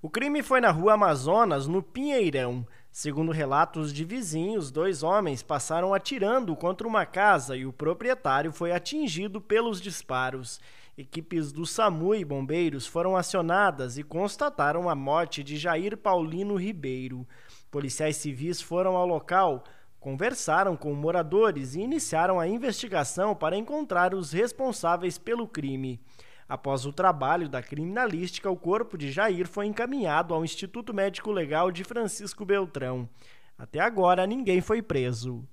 O crime foi na rua Amazonas, no Pinheirão. Segundo relatos de vizinhos, dois homens passaram atirando contra uma casa e o proprietário foi atingido pelos disparos. Equipes do SAMU e bombeiros foram acionadas e constataram a morte de Jair Paulino Ribeiro. Policiais civis foram ao local, conversaram com moradores e iniciaram a investigação para encontrar os responsáveis pelo crime. Após o trabalho da criminalística, o corpo de Jair foi encaminhado ao Instituto Médico Legal de Francisco Beltrão. Até agora, ninguém foi preso.